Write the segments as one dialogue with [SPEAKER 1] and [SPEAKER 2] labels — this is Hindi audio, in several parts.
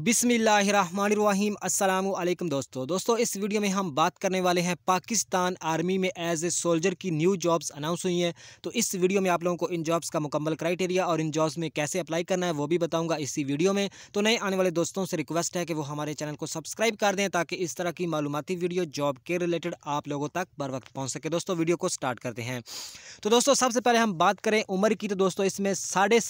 [SPEAKER 1] बिसमीम अल्लाम दोस्तों दोस्तों इस वीडियो में हम बात करने वाले हैं पाकिस्तान आर्मी में एज ए सोल्जर की न्यू जॉब्स अनाउंस हुई हैं तो इस वीडियो में आप लोगों को इन जॉब्स का मुकम्मल क्राइटेरिया और इन जॉब्स में कैसे अप्लाई करना है वो भी बताऊंगा इसी वीडियो में तो नए आने वाले दोस्तों से रिक्वेस्ट है कि वो हमारे चैनल को सब्सक्राइब कर दें ताकि इस तरह की मालूमती वीडियो जॉब के रिलेटेड आप लोगों तक बर वक्त पहुँच सके दोस्तों वीडियो को स्टार्ट करते हैं तो दोस्तों सबसे पहले हम बात करें उम्र की तो दोस्तों इसमें साढ़े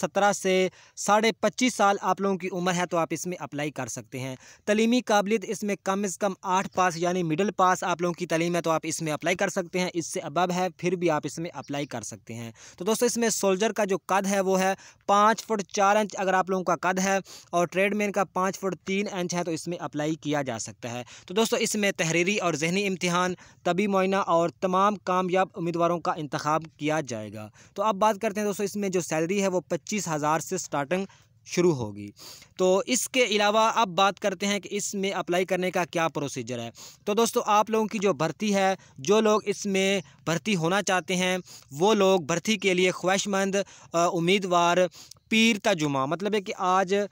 [SPEAKER 1] से साढ़े साल आप लोगों की उम्र है तो आप इसमें अप्लाई कर सकते हैं तलीमी काबिलियत इसमें कम अज़ कम आठ पास यानी मिडल पास आप लोगों की तलीम है तो आप इसमें अप्लाई कर सकते हैं इससे अबब है फिर भी आप इसमें अप्लाई कर सकते हैं तो दोस्तों इसमें सोल्जर का जो कद है वो है पाँच फुट चार इंच अगर आप लोगों का कद है और ट्रेडमैन का पाँच फुट तीन इंच है तो इसमें अप्लाई किया जा सकता है तो दोस्तों इसमें तहरीरी और जहनी इम्तहान तबी मुआना और तमाम कामयाब उम्मीदवारों का इंतब किया जाएगा तो अब बात करते हैं दोस्तों इसमें जो सैलरी है वो पच्चीस हज़ार से स्टार्टिंग शुरू होगी तो इसके अलावा अब बात करते हैं कि इसमें अप्लाई करने का क्या प्रोसीजर है तो दोस्तों आप लोगों की जो भर्ती है जो लोग इसमें भर्ती होना चाहते हैं वो लोग भर्ती के लिए ख्वाहिशमंद उम्मीदवार पीर का जुमा मतलब है कि आज आ,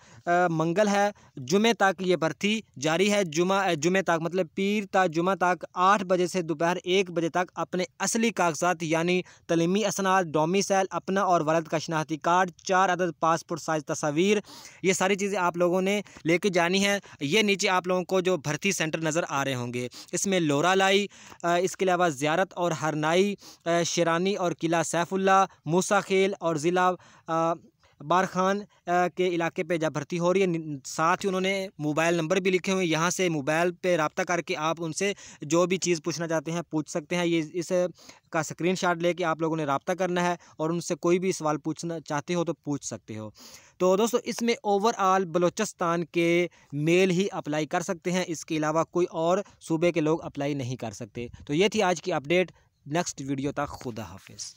[SPEAKER 1] मंगल है जुमे तक ये भर्ती जारी है जुमा जुमे तक मतलब पीर ता जुमा तक आठ बजे से दोपहर एक बजे तक अपने असली कागजात यानी तलीमी असनाद डोमिसल अपना और वालद का शनाती कार्ड चार अदद पासपोर्ट साइज तस्वीर ये सारी चीज़ें आप लोगों ने लेके जानी है ये नीचे आप लोगों को जो भर्ती सेंटर नज़र आ रहे होंगे इसमें लोरा लाई इसके अलावा ज़्यारत और हरनाई शेरानी और किला सैफुल्ला मूसा खेल और ज़िला बार खान के इलाके पे जा भर्ती हो रही है साथ ही उन्होंने मोबाइल नंबर भी लिखे हुए हैं यहाँ से मोबाइल पे रबता करके आप उनसे जो भी चीज़ पूछना चाहते हैं पूछ सकते हैं ये इस का स्क्रीन शॉट लेके आप लोगों ने रबता करना है और उनसे कोई भी सवाल पूछना चाहते हो तो पूछ सकते हो तो दोस्तों इसमें ओवरऑल बलोचिस्तान के मेल ही अप्लाई कर सकते हैं इसके अलावा कोई और सूबे के लोग अप्लाई नहीं कर सकते तो ये थी आज की अपडेट नेक्स्ट वीडियो तक खुदा हाफिज़